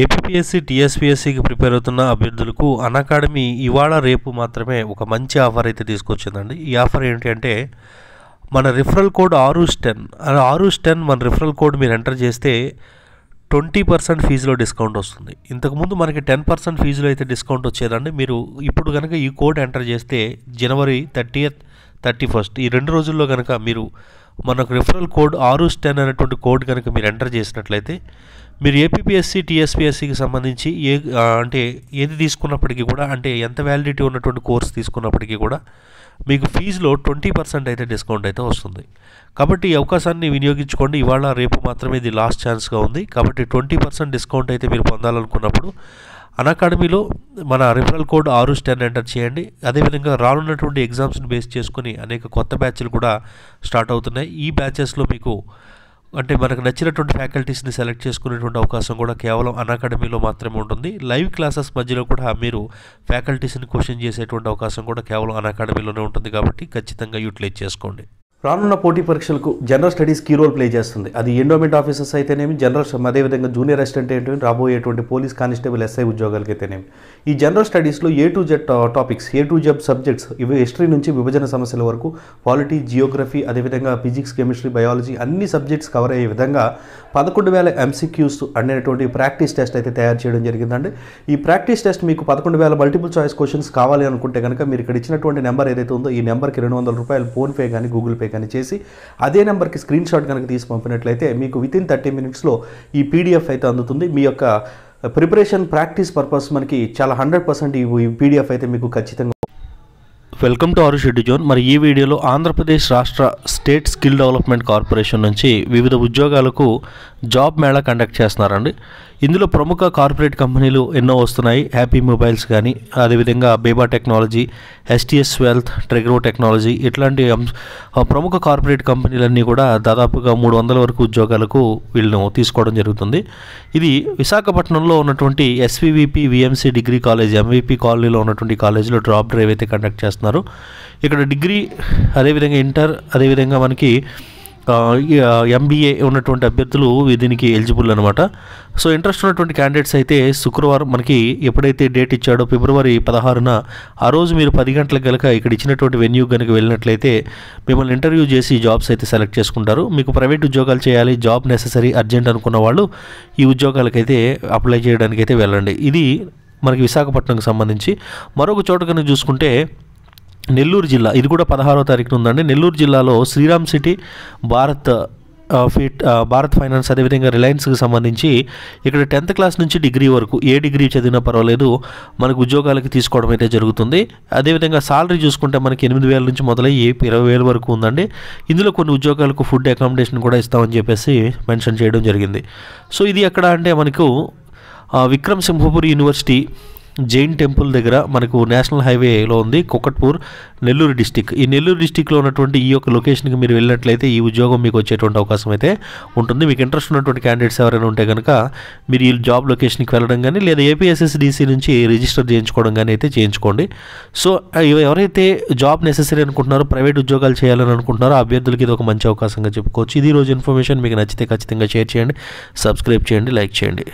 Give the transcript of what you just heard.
APSC టీఎస్పీఎస్సీకి prepare అవుతున్న అభ్యర్థులకు academy ఇవాళ రేపు మాత్రమే ఒక మంచి ఆఫర్ అయితే తీసుకొచ్చిందండి ఈ ఆఫర్ ఏంటి అంటే మన రిఫరల్ కోడ్ ఆరుస్ టెన్ ఆరుస్ టెన్ మన రిఫరల్ కోడ్ మీరు ఎంటర్ చేస్తే ట్వంటీ పర్సెంట్ ఫీజులో డిస్కౌంట్ వస్తుంది ఇంతకుముందు మనకి టెన్ పర్సెంట్ ఫీజులో అయితే డిస్కౌంట్ వచ్చేదండి మీరు ఇప్పుడు కనుక ఈ కోడ్ ఎంటర్ చేస్తే జనవరి థర్టీ థర్టీ ఫస్ట్ ఈ రెండు రోజుల్లో కనుక మీరు మనకు రిఫరల్ కోడ్ ఆరు స్టెన్ అనేటువంటి కోడ్ కనుక మీరు ఎంటర్ చేసినట్లయితే మీరు ఏపీఎస్సి టీఎస్పిఎస్సికి సంబంధించి ఏ అంటే ఏది తీసుకున్నప్పటికీ కూడా అంటే ఎంత వ్యాలిడిటీ ఉన్నటువంటి కోర్స్ తీసుకున్నప్పటికీ కూడా మీకు ఫీజులో ట్వంటీ పర్సెంట్ అయితే డిస్కౌంట్ అయితే వస్తుంది కాబట్టి ఈ అవకాశాన్ని వినియోగించుకోండి ఇవాళ రేపు మాత్రమే ఇది లాస్ట్ ఛాన్స్గా ఉంది కాబట్టి ట్వంటీ పర్సెంట్ డిస్కౌంట్ అయితే మీరు పొందాలనుకున్నప్పుడు అనకాడమీలో మన రిఫరల్ కోడ్ ఆరు స్టాండ్ ఎంటర్ చేయండి అదేవిధంగా రానున్నటువంటి ఎగ్జామ్స్ని బేస్ చేసుకుని అనేక కొత్త బ్యాచ్లు కూడా స్టార్ట్ అవుతున్నాయి ఈ బ్యాచెస్లో మీకు అంటే మనకు నచ్చినటువంటి ఫ్యాకల్టీస్ని సెలెక్ట్ చేసుకునేటువంటి అవకాశం కూడా కేవలం అనకాడమీలో మాత్రమే ఉంటుంది లైవ్ క్లాసెస్ మధ్యలో కూడా మీరు ఫ్యాకల్టీస్ని క్వశ్చన్ చేసేటువంటి అవకాశం కూడా కేవలం అకాడమీలోనే ఉంటుంది కాబట్టి ఖచ్చితంగా యూటిలైజ్ చేసుకోండి రానున్న పోటీ పరీక్షలకు general studies key role play చేస్తుంది అది ఎండోమెంట్ ఆఫీసర్స్ అయితేనేమి జనరల్ అదేవిధంగా జూనియర్ అసిస్టెంట్ ఏంటి రాబోయేటువంటి పోలీస్ కానిస్టేబుల్ ఎస్ఐ ఉద్యోగాలకైతేనేమి ఈ జనరల్ స్టడీస్లో A to Z topics A to Z subjects ఇవి హిస్టరీ నుంచి విభజన సమస్యల వరకు పాలిటీ జియోగ్రఫీ అదేవిధంగా ఫిజిక్స్ కెమిస్ట్రీ బయాలజీ అన్ని సబ్జెక్ట్స్ కవర్ అయ్యే విధంగా పదకొండు వేల ఎంసీక్యూస్ అనేటువంటి ప్రాక్టీస్ టెస్ట్ అయితే తయారు చేయడం జరిగిందండి ఈ ప్రాక్టీస్ టెస్ట్ మీకు పదకొండు వేల మల్టిపుల్ చాయిస్ క్వశ్చన్స్ కావాలి అనుకుంటే కనుక మీరు ఇక్కడ ఇచ్చినటువంటి నెంబర్ ఏదైతే ఉందో ఈ నెంబర్కి రెండు వందల రూపాయలు ఫోన్పే కానీ గూగుల్ పే కానీ చేసి అదే నెంబర్కి స్క్రీన్ షాట్ కనుక తీసి పంపినట్లయితే మీకు వితిన్ థర్టీ మినిట్స్లో ఈ పీడిఎఫ్ అయితే అందుతుంది మీ యొక్క ప్రిపరేషన్ ప్రాక్టీస్ పర్పస్ మనకి చాలా హండ్రెడ్ పర్సెంట్ ఈ పీడిఎఫ్ అయితే మీకు ఖచ్చితంగా వెల్కమ్ టు ఆరు షెడ్యూ జోన్ మరి ఈ వీడియోలో ఆంధ్రప్రదేశ్ రాష్ట్ర స్టేట్ స్కిల్ డెవలప్మెంట్ కార్పొరేషన్ నుంచి వివిధ ఉద్యోగాలకు జాబ్ మేళా కండక్ట్ చేస్తున్నారండి ఇందులో ప్రముఖ కార్పొరేట్ కంపెనీలు ఎన్నో వస్తున్నాయి హ్యాపీ మొబైల్స్ కానీ అదేవిధంగా బీబా టెక్నాలజీ ఎస్టీఎస్ వెల్త్ ట్రెగ్రో టెక్నాలజీ ఇట్లాంటి ప్రముఖ కార్పొరేట్ కంపెనీలన్నీ కూడా దాదాపుగా మూడు వందల వరకు ఉద్యోగాలకు వీళ్ళను తీసుకోవడం జరుగుతుంది ఇది విశాఖపట్నంలో ఉన్నటువంటి SVVP VMC degree college MVP కాలనీలో ఉన్నటువంటి కాలేజీలో డ్రాప్ డ్రైవ్ అయితే కండక్ట్ చేస్తున్నారు చేస్తున్నారు ఇక్కడ డిగ్రీ అదేవిధంగా ఇంటర్ అదేవిధంగా మనకి ఎంబీఏ ఉన్నటువంటి అభ్యర్థులు దీనికి ఎలిజిబుల్ అనమాట సో ఇంట్రెస్ట్ ఉన్నటువంటి క్యాండిడేట్స్ అయితే శుక్రవారం మనకి ఎప్పుడైతే డేట్ ఇచ్చాడో ఫిబ్రవరి పదహారున ఆ రోజు మీరు పది గంటలకు కనుక ఇక్కడ ఇచ్చినటువంటి వెన్యూ కనుక వెళ్ళినట్లయితే మిమ్మల్ని ఇంటర్వ్యూ చేసి జాబ్స్ అయితే సెలెక్ట్ చేసుకుంటారు మీకు ప్రైవేట్ ఉద్యోగాలు చేయాలి జాబ్ నెససరీ అర్జెంట్ అనుకున్న వాళ్ళు ఈ ఉద్యోగాలకైతే అప్లై చేయడానికైతే వెళ్ళండి ఇది మనకి విశాఖపట్నంకి సంబంధించి మరొక చోట కనుక చూసుకుంటే నెల్లూరు జిల్లా ఇది కూడా పదహారో తారీఖున ఉందండి నెల్లూరు జిల్లాలో Shriram city Bharat fit Bharat finance అదేవిధంగా రిలయన్స్కి సంబంధించి ఇక్కడ టెన్త్ క్లాస్ నుంచి డిగ్రీ వరకు ఏ డిగ్రీ చదివినా పర్వాలేదు మనకు ఉద్యోగాలకి తీసుకోవడం అయితే జరుగుతుంది అదేవిధంగా సాలరీ చూసుకుంటే మనకి ఎనిమిది వేల నుంచి మొదలయ్యి ఇరవై వేల వరకు ఉందండి ఇందులో కొన్ని ఉద్యోగాలకు ఫుడ్ అకామిడేషన్ కూడా ఇస్తామని చెప్పేసి మెన్షన్ చేయడం జరిగింది సో ఇది ఎక్కడ అంటే మనకు విక్రమ్ సింహపురి యూనివర్సిటీ జైన్ టెంపుల్ దగ్గర మనకు నేషనల్ హైవేలో ఉంది కొకట్పూర్ నెల్లూరు డిస్టిక్ ఈ నెల్లూరు డిస్టిక్లో ఉన్నటువంటి ఈ యొక్క లొకేషన్కి మీరు వెళ్ళినట్లయితే ఈ ఉద్యోగం మీకు వచ్చేటువంటి అవకాశం అయితే ఉంటుంది మీకు ఇంట్రెస్ట్ ఉన్నటువంటి క్యాండిడేట్స్ ఎవరైనా ఉంటే కనుక మీరు ఈ జాబ్ లొకేషన్కి వెళ్ళడం కానీ లేదా ఏపీఎస్ఎస్డిసి నుంచి రిజిస్టర్ చేయించుకోవడం కానీ అయితే చేయించుకోండి సో ఎవరైతే జాబ్ నెసెసరీ అనుకుంటున్నారో ప్రైవేట్ ఉద్యోగాలు చేయాలని అనుకుంటున్నారో అభ్యర్థులకి ఇది ఒక మంచి అవకాశంగా చెప్పుకోవచ్చు ఇది రోజు ఇన్ఫర్మేషన్ మీకు నచ్చితే ఖచ్చితంగా షేర్ చేయండి సబ్స్క్రైబ్ చేయండి లైక్ చేయండి